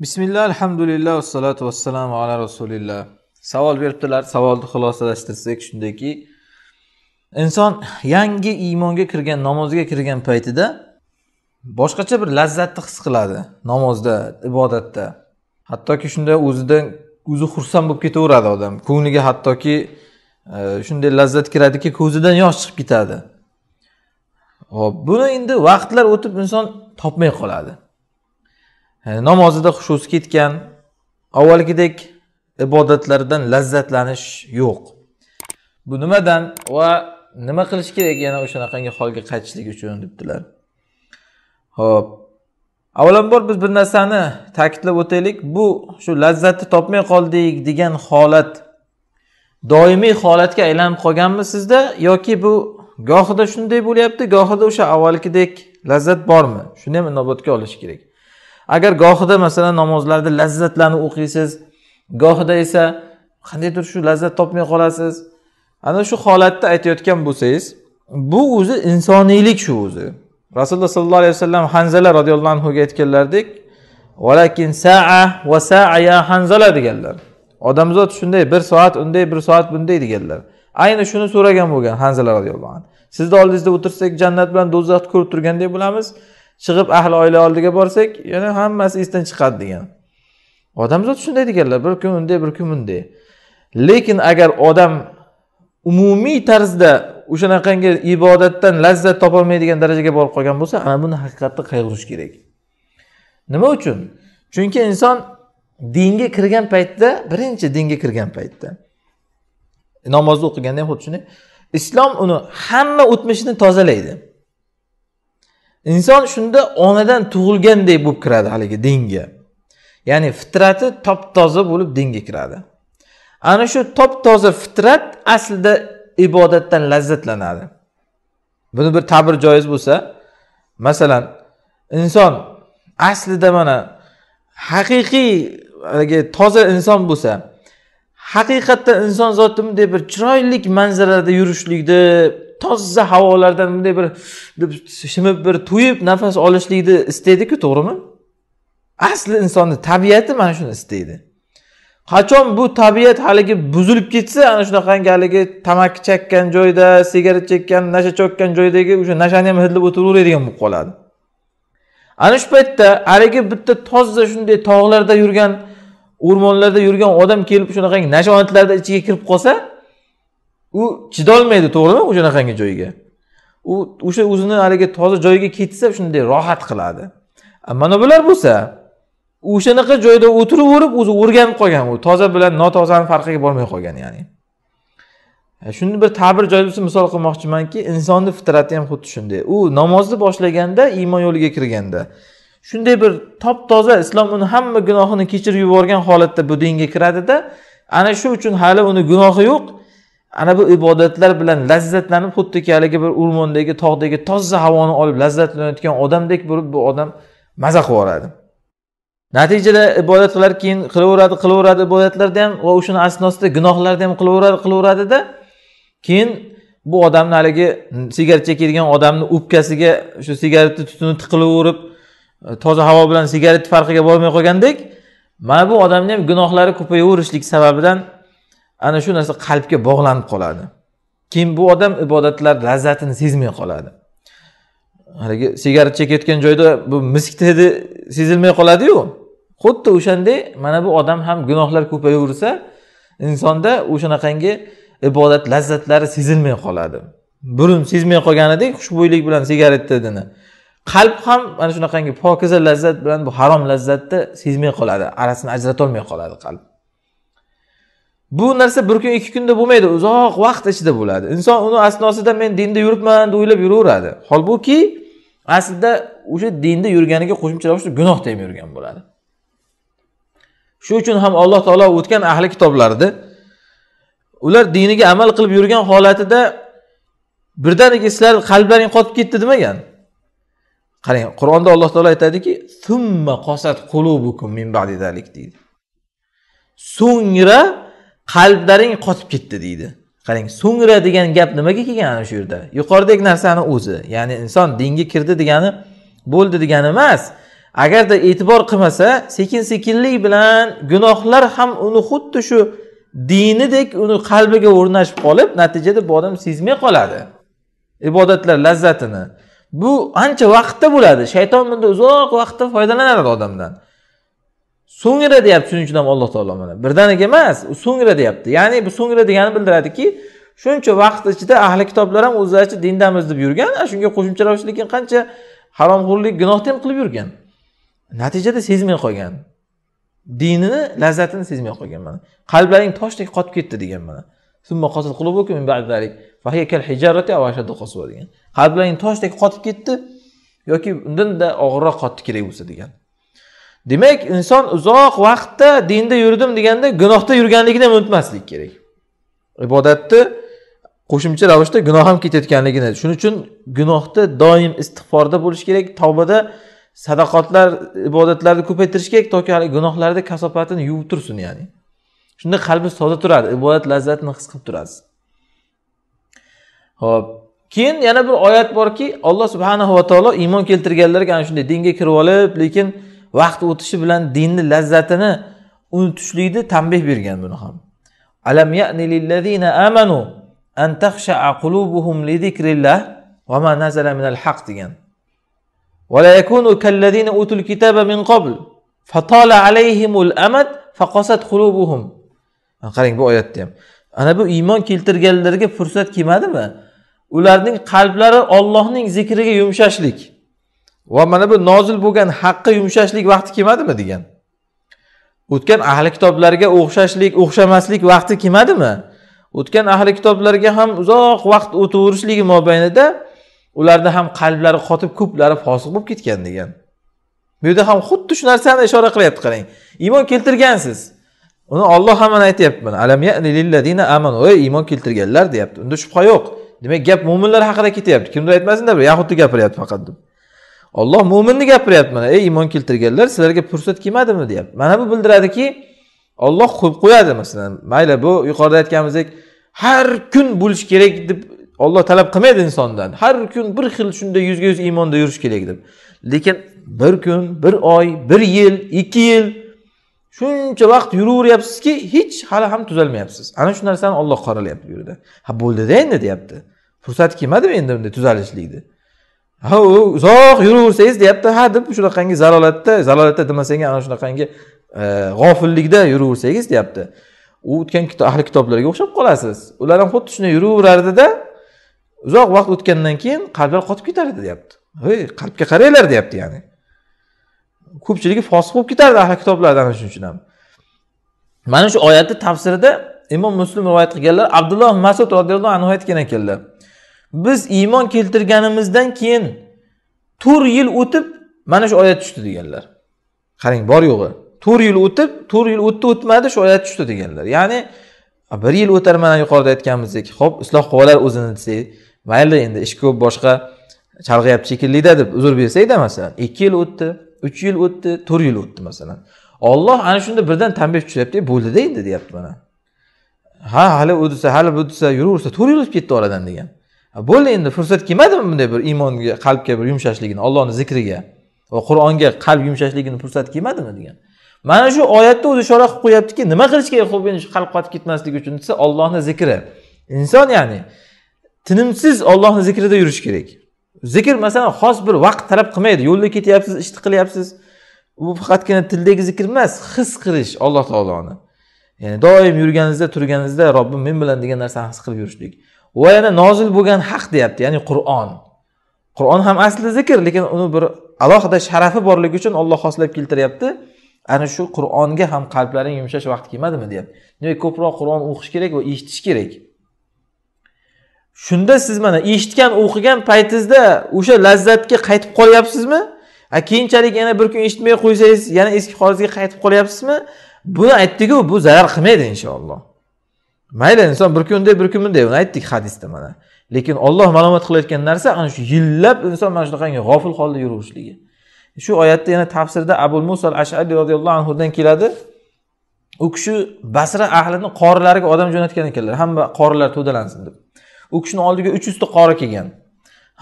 bismillah alhamdulillah vassalatu vassalamu ala rasulillah savol beribdilar savolni xulosalashtirsak shundayki inson yangi iymonga kirgan namozga kirgan paytida boshqacha bir lazzatni his qiladi namozda ibodatda hattoki shunda o'zidan o'zi xursand bo'lib ketaveradi odam ko'ngliga hattoki e, shunday lazzat kiradiki ko'zidan yosh chiqib ketadi hop buni endi vaqtlar o'tib inson topmay qoladi namozida hushusi ketgan avvalgidek ibodatlardan lazzatlanish yo'q bu nimadan va nima qilish kerak yana o'shanaqangi holga qaytishlik uchun debdilar ho'p avvalambor biz bir narsani ta'kidlab o'taylik bu shu lazzatni topmay qoldik degan holat doimiy holatga aylanib qolganmi sizda yoki bu gohida shunday bo'lyapti gohida o'sha avvalgidek lazzat bormi shuni ham inobatga olish kerak agar gohida masalan namozlarda lazzatlanib o'qiysiz gohida esa qandaydir shu lazzat topmay qolasiz ana shu holatda aytayotgan bo'lsangiz bu o'zi insoniylik shu o'zi rasululloh sollallohu alayhi vasallam hanzala roziyallohu anhuga aytganlaridek valakin saa va saaya hanzala deganlar odamzod shunday bir soat unday bir soat bunday deganlar ayni shuni so'ragan bo'lgan hanzala roziyallohu anhu sizni oldingizda o'tirsak jannat bilan do'zaxni ko'rib turgandek bo'lamiz chiqib ahli oila oldiga borsak yana hammasi esdan chiqadi degan odamzod shunday deganlar bir kun unday bir kun bunday lekin agar odam umumiy tarzda o'shanaqangi ibodatdan lazzat topolmaydigan darajaga borib qolgan bo'lsa ana buni haqiqatda qayg'urish kerak nima uchun chunki inson dinga kirgan paytda birinchi dinga kirgan paytda namozni o'qiganda ham xuddi shunday islom uni hamma o'tmishini tozalaydi inson shunda onadan tug'ilgandek bo'lib kiradi haligi dinga ya'ni fitrati top toza bo'lib dinga kiradi ana shu top toza fitrat aslida ibodatdan lazzatlanadi buni bir ta'bir joiz bo'lsa masalan inson aslida mana haqiqiy haligi toza inson bo'lsa haqiqatda inson zotimi deb bir chiroyli manzarada yurishlikni toza havolardan bunday bir shimib bir to'yib nafas olishlikni istaydiku to'g'rimi asli insonni tabiati mana shuni istaydi qachon bu tabiat haligi buzilib ketsa ana shunaqangi haligi tamaki chakkan joyda sigaret chekkan nasha chokkan joydagi o'sha nashani ham hidlab o'tiraveradigan bo'lib qoladi ana shu paytda haligi bitta toza shunday tog'larda yurgan o'rmonlarda yurgan odam kelib shunaqangi nasha ichiga kirib qolsa u chidolmaydi to'g'rimi o'shanaqangi joyga u o'sha o'zini haligi toza joyiga ketsa shunday rohat qiladi mana bular bo'lsa o'shanaqa joyda o'tiraverib o'zi o'rganib qolgan u toza bilan notozani farqiga bormay qolgan ya'ni shuni bir ta'bir joizasi misol qilmoqchimanki insonni fitrati ham xuddi shunday u namozni boshlaganda iymon yo'liga kirganda shunday bir top toza islom uni hamma gunohini kechirib yuborgan holatda bu dinga kiradida ana shu uchun hali uni gunohi yo'q ana bu ibodatlar bilan lazzatlanib xuddiki haligi bir o'rmondagi tog'dagi toza havoni olib lazzatlanayotgan odamdek bo'lib bu odam maza qilib yuboradi natijada ibodat qilar keyin qilaveradi qilaveradi ibodatlarda ham va o'shani asnosida gunohlarni ham qilaveradi qilaveradida keyin bu odamni haligi sigaret chekadigan odamni o'pkasiga shu sigaretni tutuni tiqilaverib e, toza havo bilan sigaret farqiga bormay qolgandek mana bu odamni ham gunohlari ko'payaverishlik sababidan ana shu narsa qalbga bog'lanib qoladi keyin bu odam ibodatlar lazzatini sezmay qoladi haligi sigaret chekayotgan joyda bu misk hidi sezilmay qoladiyu xuddi o'shanday mana bu odam ham gunohlar ko'payaversa insonda o'shanaqangi ibodat lazzatlari sezilmay qoladi burun sezmay qolganidek xushbo'ylik bilan sigaret hidini qalb ham mana shunaqangi pokiza lazzat bilan bu harom lazzatni sezmay qoladi arasini ajratolmay qoladi qalb bu narsa bir kun ikki kunda bo'lmaydi uzoq vaqt ichida bo'ladi inson uni asnosida men dinda yuribman deb o'ylab yuraveradi holbuki aslida o'sha dinda yurganiga qo'shimcha ravishda gunoh ham yurgan bo'ladi shu uchun ham alloh taolo o'tgan ahli kitoblarni ular diniga amal qilib yurgan holatida birdaniga sizlarni qalblaring qotib ketdi demagan qarang qur'onda alloh taolo aytadiki summa qosat qulubukum min ba'di dalik deydi so'ngra qalblaring qotib ketdi deydi qarang so'ngra degan gap nimaga kelgan ana shu yerda yuqoridagi narsani o'zi ya'ni inson dinga kirdi degani bo'ldi degani emas agarda e'tibor qilmasa sekin sekinlik bilan gunohlar ham uni xuddi shu dinidek uni qalbiga o'rnashib qolib natijada bu odam sezmay qoladi ibodatlar lazzatini bu ancha vaqtda bo'ladi shayton bundan uzoq vaqtda foydalanadi odamdan so'ngra deyapti shuning uchun ham alloh taolo mana birdaniga emas u so'ngra deyapti ya'ni bu so'ngra degani bildiradiki shuncha vaqt ichida ahli kitoblar ham o'zlaricha dindamiz deb yurgan shunga qo'shimcha ravishda lekin qancha haromxo'rlik gunohni ham qilib yurgan natijada sezmay qolgan dinini lazzatini sezmay qolgan mana qalblaring toshdek qotib ketdi degan mana toshdek qotib ketdi yoki undan da og'irroq qotdi kerak bo'lsa degan demak inson uzoq vaqtda dinda yurdim deganda gunohda yurganligini ham unutmaslik kerak ibodatni qo'shimcha ravishda gunoh ham ketayotganligini shuning uchun gunohda doim istig'forda bo'lish kerak tavbada sadaqotlar ibodatlarni ko'paytirish kerak toki haligi gunohlarni kasofatini yuvib tursin ya'ni shunda qalbi toza turadi ibodat lazzatini his qilib turasiz ho'p keyin yana bir oyat borki alloh subhanahu va taolo iymon keltirganlarga ana shunday dinga kirib olib lekin vaqt o'tishi bilan dinni lazzatini unutishlikni tanbeh bergan buni ham alam amanu an qulubuhum li zikrillah va ma nazala minal haq degan ولا يكونوا كالذين أوتوا الكتاب من قبل فطال عليهم الأمد فقست قلوبهم qarang bu oyatda ham ana bu iymon keltirganlarga fursat kelmadimi ularning qalblari ollohning zikriga yumshashlik va mana bu nozil bo'lgan haqqi yumshashlik vaqti kelmadimi degan o'tgan ahli kitoblarga o'xshashlik o'xshamaslik vaqti kelmadimi o'tgan ahli kitoblarga ham uzoq vaqt o'taverishligi mobaynida ularni ham qalblari qotib ko'plari fosiq bo'lib ketgan degan bu yerda ham xuddi shu narsani ishora qilyapti qarang iymon keltirgansiz uni olloh ham mana aytyapti mana amanu ey iymon keltirganlar deyapti unda shubha yo'q demak gap mo'minlar haqida ketyapti kimdir aytmasin bu yahudni gapiryapti faqat deb olloh mo'minni gapiryapti mana ey iymon keltirganlar sizlarga fursat kelmadimi deyapti mana bu bildiradiki olloh qo'yib qo'yadi masalan mayli bu yuqorida aytganimizdek har kun bo'lish kerak deb olloh talab qilmaydi insondan har kun bir xil shunday yuzga yuz iymonda yurish kerak deb lekin bir kun bir oy bir yil ikki yil shuncha vaqt yuraveryapsizki hech hali ham tuzalmayapsiz ana shu narsani olloh qoralayapti bu yerda ha bo'ldida endi deyapti fursat kelmadimi endi bunday tuzalishlikni ha u uzoq yuraversangiz deyapti ha deb shunaqangi zalolatda zalolatda demasang ana shunaqangi e, g'ofillikda yuraversangiz deyapti u o'tgan ahli kitoblarga o'xshab qolasiz ular ham xuddi shunday yuraverardida uzoq vaqt o'tgandan keyin qalblar qotib ketardi deyapti hey qalbga qaranglar deyapti ya'ni ko'pchiligi fosiq bo'lib ketardi ahli kitoblarda ana shuning uchun ham mana shu oyatni tafsirida imom muslim rivoyat qilganlar abdulloh masud roziyallohu anhu aytgan ekanlar biz iymon keltirganimizdan keyin to'rt yil o'tib mana shu oyat tushdi deganlar qarang bor yo'g'i to'rt yil o'tib to'rt yil o'tdi o'tmadi shu oyat tushdi deganlar ya'ni bir yil o'tar mana yuqorida aytganimizdek ho'p isloh qilib olar o'zini desak mayli endi ish ko'p boshqa chalg'iyapti shekillida deb uzr bersakda masalan ikki yil o'tdi uch yil o'tdi to'rt yil o'tdi masalan olloh ana shunda birdan tanbeh tushiryapti bo'ldida endi deyapti mana ha hali u desa hali bu desa yuraversa to'rt yil o'tib ketdi oradan degan bo'ldi endi fursat kelmadimi bunday bir iymonga qalbga bir yumshashligini ollohni zikriga va qur'onga qalb yumshashligini fursat kelmadimi degan mana shu oyatda o'zi ishora qilib qo'yaptiki nima qilish kerak ho'p endi shu qalb qotib ketmasligi uchun desa ollohni zikri inson ya'ni tinimsiz ollohni zikrida yurish kerak zikr masalan xos bir vaqt talab qilmaydi yo'lda ketyapsiz ishni qilyapsiz bu faqatgina tildagi zikr emas his qilish alloh taoloni ya'ni doim yurganingizda turganingizda robbim men bilan degan narsani his qilib yurishlik va yana nozil bo'lgan haq deyapti ya'ni qur'on qur'on ham asli zikr lekin uni bir alohida sharafi borligi uchun olloh xoslab keltiryapti ana shu qur'onga ham qalblaring yumshash vaqti kelmadimi deyapti demak ko'proq qur'on o'qish kerak va eshitish kerak shunda siz mana eshitgan o'qigan paytingizda o'sha lazzatga qaytib qolyapsizmi a keyinchalik yana bir kun eshitmay qo'ysangiz yana eski holatga qaytib qolyapsizmi buni aytdiku bu zarar qilmaydi inshaalloh mayli inson bir kunday bir kun bunday uni aytdik hadisda mana lekin olloh malomat qilayotgan narsa ana shu yillab inson mana shunaqangi g'ofil holda yuraverishligi shu oyatda yana tafsirda abu musal ashari roziyallohu anhudan keladi u kishi basra ahlini qorilariga odam jo'natgan ekanlar hamma qorilar to'dalansin deb u kishini oldiga uch yuzta qori kelgan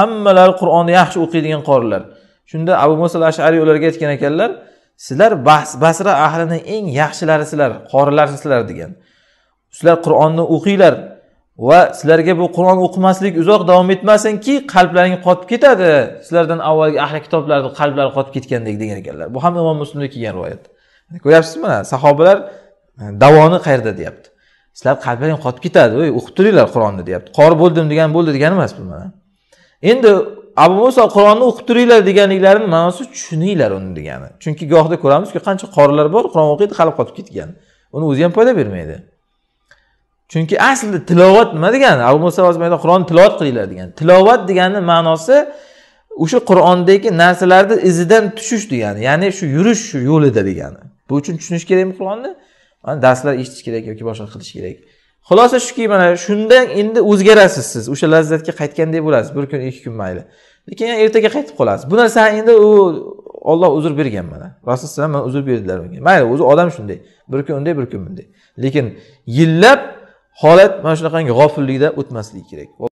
hammalari qur'onni yaxshi o'qiydigan qorilar shunda abu muso ashariy ularga aytgan ekanlar sizlar basra ahlini eng yaxshilarisizlar qorilarsizlar degan sizlar qur'onni o'qinglar va sizlarga bu qur'on o'qimaslik uzoq davom etmasinki qalblaring qotib ketadi sizlardan avvalgi ahli kitoblarni qalblari qotib ketgandek degan ekanlar bu ham imom muslimda kelgan rivoyat ko'ryapsizmi sahobalar davoni qayerda deyapti sizlar qalblaring qotib ketadi voy o'qib turinglar qur'onni deyapti qori bo'ldim degan bo'ldi degani emas bu mana endi abu muso qur'onni o'qib turinglar deganliklarini ma'nosi tushuninglar uni degani chunki gohida ko'ramizki qancha qorilar bor qur'on o'qiydi qalb qotib ketgan uni o'zi ham foyda bermaydi chunki aslida tilovat nima degani abu muso ozmayda qur'onni tilovat qilinglar degan tilovat degani ma'nosi o'sha qur'ondagi narsalarni izidan tushish degani ya'ni shu yurish shu yo'lida degani bu uchun tushunish kerakmi qur'onni darslar eshitish kerak yoki boshqa qilish kerak xulosa shuki mana shundan endi o'zgarasiz siz o'sha lazzatga qaytgandek bo'lasiz bir kun ikki kun mayli lekin ertaga qaytib qolasiz bu narsa endi u olloh uzr bergan mana rasul alayhisalom uzr berdilar unga mayli o'zi odam shunday bir kun unday bir kun bunday lekin yillab holat mana shunaqangi g'ofillikda o'tmasligi kerak